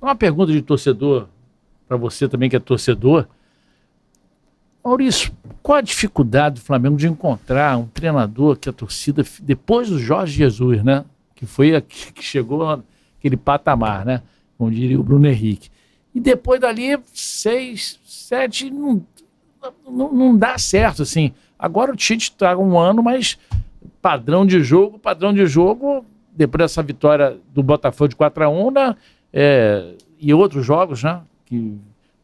Uma pergunta de torcedor, para você também que é torcedor. Maurício, qual a dificuldade do Flamengo de encontrar um treinador que a torcida, depois do Jorge Jesus, né? Que foi a, que chegou aquele patamar, né? Como diria o Bruno Henrique. E depois dali, seis, sete, não, não, não dá certo, assim. Agora o Tite traga tá um ano, mas padrão de jogo, padrão de jogo, depois dessa vitória do Botafogo de 4 a 1 né? é, e outros jogos né, que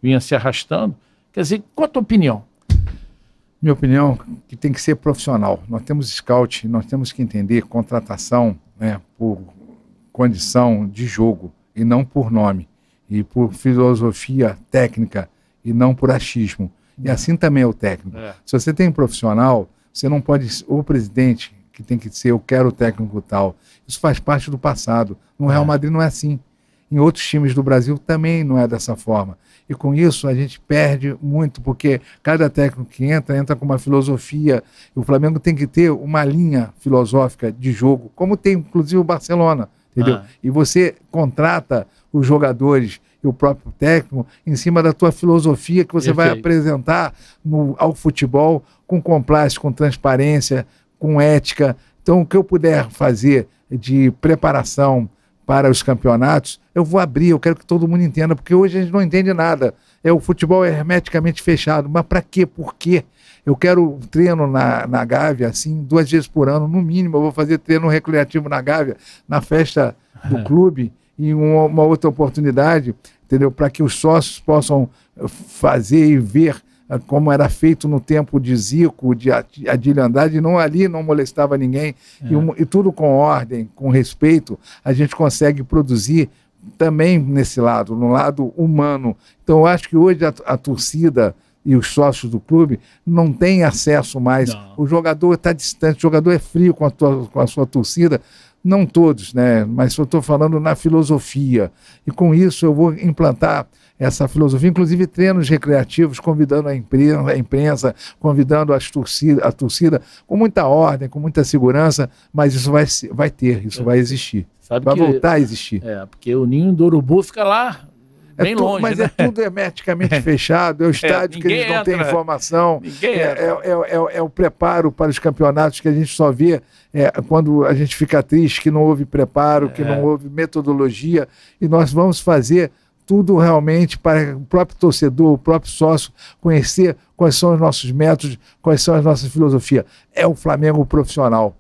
vinha se arrastando. Quer dizer, qual a tua opinião? Minha opinião que tem que ser profissional. Nós temos scout, nós temos que entender contratação né, por condição de jogo e não por nome, e por filosofia técnica e não por achismo. E assim também é o técnico. É. Se você tem um profissional, você não pode. O presidente que tem que ser, eu quero o técnico tal. Isso faz parte do passado. No Real é. Madrid não é assim em outros times do Brasil também não é dessa forma. E com isso a gente perde muito, porque cada técnico que entra, entra com uma filosofia. E o Flamengo tem que ter uma linha filosófica de jogo, como tem inclusive o Barcelona, entendeu? Ah. E você contrata os jogadores e o próprio técnico em cima da tua filosofia que você Perfeito. vai apresentar no, ao futebol com complacência com transparência, com ética. Então, o que eu puder fazer de preparação, para os campeonatos, eu vou abrir, eu quero que todo mundo entenda, porque hoje a gente não entende nada. É, o futebol é hermeticamente fechado. Mas para quê? Por quê? Eu quero treino na, na Gávea, assim, duas vezes por ano, no mínimo. Eu vou fazer treino recreativo na Gávea, na festa do clube, e uma, uma outra oportunidade, entendeu? Para que os sócios possam fazer e ver ah, como era feito no tempo de Zico, de Adílio Andrade, não ali não molestava ninguém, é. e, um, e, tudo com ordem, com respeito, a gente consegue produzir também nesse lado, no lado humano. Então eu acho que hoje a, a torcida e os sócios do clube não têm acesso mais. Não. O jogador está distante, o jogador é frio com a, tua, com a sua torcida não todos, né? mas eu estou falando na filosofia. E com isso eu vou implantar essa filosofia, inclusive treinos recreativos, convidando a imprensa, a imprensa convidando as torcida, a torcida, com muita ordem, com muita segurança, mas isso vai, vai ter, isso é. vai existir. Sabe vai que, voltar a existir. É, porque o ninho do urubu fica lá é Bem tu, longe. Mas é né? é tudo hermeticamente é. fechado, é o estádio é, que eles não entra. têm informação. É, o preparo para os campeonatos que a gente só vê quando a gente fica triste, que não houve preparo, que não houve metodologia. E nós vamos fazer tudo realmente para o próprio torcedor, o próprio sócio conhecer quais são os nossos métodos, quais são as nossas filosofias. É o Flamengo profissional.